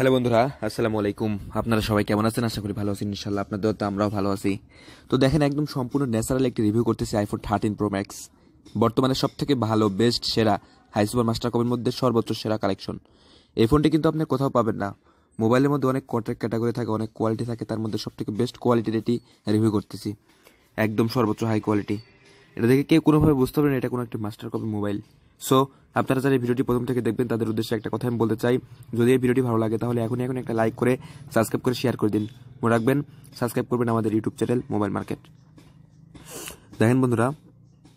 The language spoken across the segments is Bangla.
হ্যালো বন্ধুরা আসসালামু আলাইকুম আপনারা সবাই কেমন আছেন আশা করি ভালো আছেন ইনশাল্লাহ আপনাদের তো আমরাও ভালো আছি তো দেখেন একদম সম্পূর্ণ ন্যাচারাল একটি রিভিউ করতেছি আইফোন থার্টিন প্রো ম্যাক্স বর্তমানে সব থেকে ভালো বেস্ট সেরা হাই সুপার মাস্টার কপের মধ্যে সর্বোচ্চ সেরা কালেকশন এই ফোনটি কিন্তু আপনি কোথাও পাবেন না মোবাইলের মধ্যে অনেক কন্ট্রাক্ট ক্যাটাগরি থাকে অনেক কোয়ালিটি থাকে তার মধ্যে সবথেকে বেস্ট কোয়ালিটির এটি রিভিউ করতেছি একদম সর্বোচ্চ হাই কোয়ালিটি এটা দেখে কেউ কোনোভাবে বুঝতে পারেন এটা কোনো একটি মাস্টার কপি মোবাইল সো আপনারা যারা এই ভিডিওটি প্রথম থেকে দেখবেন তাদের উদ্দেশ্যে একটা কথা আমি বলতে চাই যদি এই ভিডিওটি ভালো লাগে তাহলে এখনই এখন একটা লাইক করে সাবস্ক্রাইব করে শেয়ার করে দিন মনে রাখবেন সাবস্ক্রাইব করবেন আমাদের ইউটিউব চ্যানেল মোবাইল মার্কেট দেখেন বন্ধুরা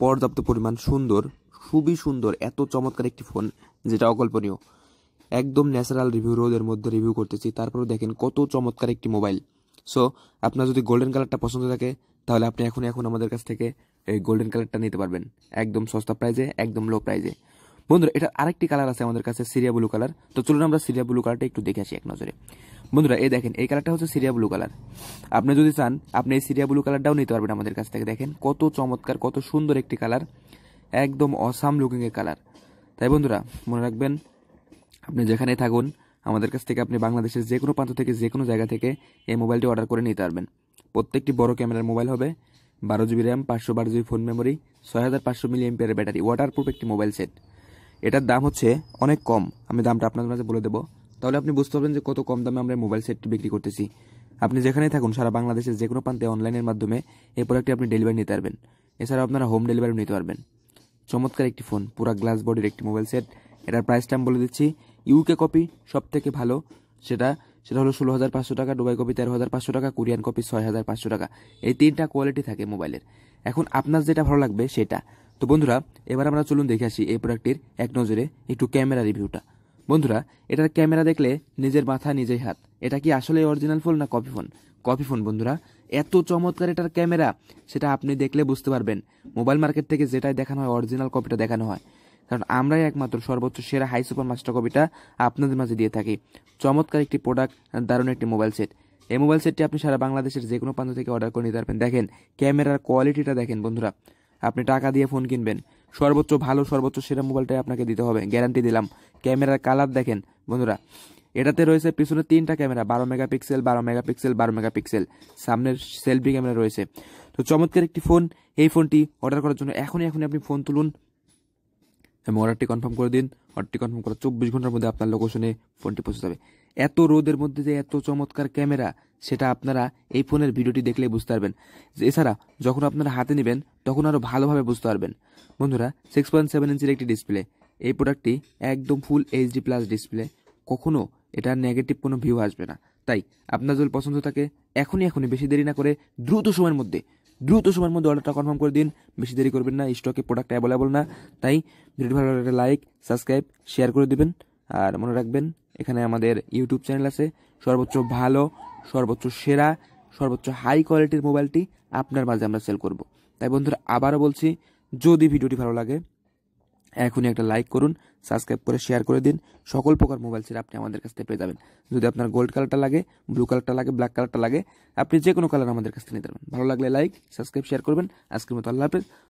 পর্যাপ্ত পরিমাণ সুন্দর খুবই সুন্দর এত চমৎকার একটি ফোন যেটা অকল্পনীয় একদম ন্যাচারাল রিভিউ রোদের মধ্যে রিভিউ করতেছি তারপরেও দেখেন কত চমৎকার একটি মোবাইল সো আপনার যদি গোল্ডেন কালারটা পছন্দ থাকে তাহলে আপনি এখন এখন আমাদের কাছ থেকে এই গোল্ডেন কালারটা নিতে পারবেন একদম সস্তা প্রাইজে একদম লো প্রাইজে বন্ধুরা এটার আরেকটি কালার আছে আমাদের কাছে সিরিয়া ব্লু কালার তো চলুন আমরা সিরিয়া ব্লু কালারটা একটু দেখে আসি এক নজরে বন্ধুরা এই দেখেন এই কালারটা হচ্ছে সিরিয়া ব্লু কালার আপনি যদি চান আপনি এই সিরিয়া ব্লু কালারটাও নিতে পারবেন আমাদের কাছ থেকে দেখেন কত চমৎকার কত সুন্দর একটি কালার একদম অসাম লুকিংয়ের কালার তাই বন্ধুরা মনে রাখবেন আপনি যেখানে থাকুন আমাদের কাছ থেকে আপনি বাংলাদেশের যে কোনো প্রান্ত থেকে যে কোনো জায়গা থেকে এই মোবাইলটি অর্ডার করে নিতে পারবেন প্রত্যেকটি বড় ক্যামেরার মোবাইল হবে বারো জিবি র্যাম পাঁচশো বারো জিবি ফোন মেমোরি ছয় হাজার পাঁচশো মিলি এমপিয়ারের ব্যাটারি প্রুফ একটি মোবাইল সেট এটার দাম হচ্ছে অনেক কম আমি দামটা আপনাদের মাঝে বলে দেবো তাহলে আপনি বুঝতে পারবেন যে কত কম দামে আমরা মোবাইল সেটটি বিক্রি করতেছি আপনি যেখানেই থাকুন সারা বাংলাদেশের যে কোনো প্রান্তে অনলাইনের মাধ্যমে এই প্রোডাক্টটি আপনি ডেলিভারি নিতে পারবেন এছাড়াও আপনারা হোম ডেলিভারি নিতে পারবেন চমৎকার একটি ফোন পুরা গ্লাস বডির একটি মোবাইল সেট এটার প্রাইসটা আমি বলে দিচ্ছি ইউকে কপি সব থেকে ভালো সেটা সেটা হলো ষোলো হাজার পাঁচশো টাকা ডুবাই কপি তেরো হাজার পাঁচশো টাকা কোরিয়ান কপি ছয় হাজার পাঁচশো টাকা এই তিনটা কোয়ালিটি থাকে মোবাইলের এখন আপনার যেটা ভালো লাগবে সেটা তো বন্ধুরা এবার আমরা চলুন দেখে আসি এই প্রোডাক্টটির এক নজরে একটু ক্যামেরা রিভিউটা বন্ধুরা এটার ক্যামেরা দেখলে নিজের মাথা নিজেই হাত এটা কি আসলে অরিজিনাল ফোন না কপি ফোন কপি ফোন বন্ধুরা এত চমৎকার এটার ক্যামেরা সেটা আপনি দেখলে বুঝতে পারবেন মোবাইল মার্কেট থেকে যেটাই দেখানো হয় অরিজিনাল কপিটা দেখানো হয় কারণ আমরাই একমাত্র সর্বোচ্চ সেরা হাই সুপার মাস্টার কপিটা আপনাদের মাঝে দিয়ে থাকি চমৎকার একটি প্রোডাক্ট দারুণ একটি মোবাইল সেট এই মোবাইল সেটটি আপনি সারা বাংলাদেশের যে কোনো প্রান্ত থেকে অর্ডার করে নিতে পারবেন দেখেন ক্যামেরার কোয়ালিটিটা দেখেন বন্ধুরা আপনি টাকা দিয়ে ফোন কিনবেন সর্বোচ্চ ভালো সর্বোচ্চ সেরা মোবাইলটাই আপনাকে দিতে হবে গ্যারান্টি দিলাম ক্যামেরার কালার দেখেন বন্ধুরা এটাতে রয়েছে পিছনে তিনটা ক্যামেরা বারো মেগাপিক্সেল বারো মেগাপিক্সেল বারো মেগাপিক্সেল সামনের সেলফি ক্যামেরা রয়েছে তো চমৎকার একটি ফোন এই ফোনটি অর্ডার করার জন্য এখনই এখনই আপনি ফোন তুলুন আমি অর্ডারটি কনফার্ম করে দিন অর্ডারটি কনফার্ম করার চব্বিশ ঘন্টার মধ্যে আপনার লোকেশনে ফোনটি পৌঁছে যাবে এত রোদের মধ্যে যে এত চমৎকার ক্যামেরা সেটা আপনারা এই ফোনের ভিডিওটি দেখলেই বুঝতে পারবেন এছাড়া যখন আপনারা হাতে নেবেন তখন আরও ভালোভাবে বুঝতে পারবেন বন্ধুরা সিক্স পয়েন্ট সেভেন ইঞ্চির একটি ডিসপ্লে এই প্রোডাক্টটি একদম ফুল এইচডি প্লাস ডিসপ্লে কখনও এটা নেগেটিভ কোনো ভিউ আসবে না তাই আপনার যদি পছন্দ থাকে এখনই এখনই বেশি দেরি না করে দ্রুত সময়ের মধ্যে দ্রুত সময়ের মধ্যে অর্ডারটা কনফার্ম করে দিন বেশি দেরি করবেন না স্টকে প্রোডাক্ট অ্যাভেলেবল না তাই ভিডিওটি ভালো লাগলে লাইক সাবস্ক্রাইব শেয়ার করে দেবেন আর মনে রাখবেন এখানে আমাদের ইউটিউব চ্যানেল আছে সর্বোচ্চ ভালো সর্বোচ্চ সেরা সর্বোচ্চ হাই কোয়ালিটির মোবাইলটি আপনার মাঝে আমরা সেল করব তাই বন্ধুরা আবারও বলছি যদি ভিডিওটি ভালো লাগে এখনই একটা লাইক করুন সাবস্ক্রাইব করে শেয়ার করে দিন সকল প্রকার মোবাইল সেট আপনি আমাদের কাছ থেকে পেয়ে যাবেন যদি আপনার গোল্ড কালারটা লাগে ব্লু কালারটা লাগে ব্ল্যাক কালারটা লাগে আপনি যে কোনো কালার আমাদের কাছ থেকে নিতে পারবেন ভালো লাগলে লাইক সাবস্ক্রাইব শেয়ার করবেন আজকের মতো আল্লাহ হাফেজ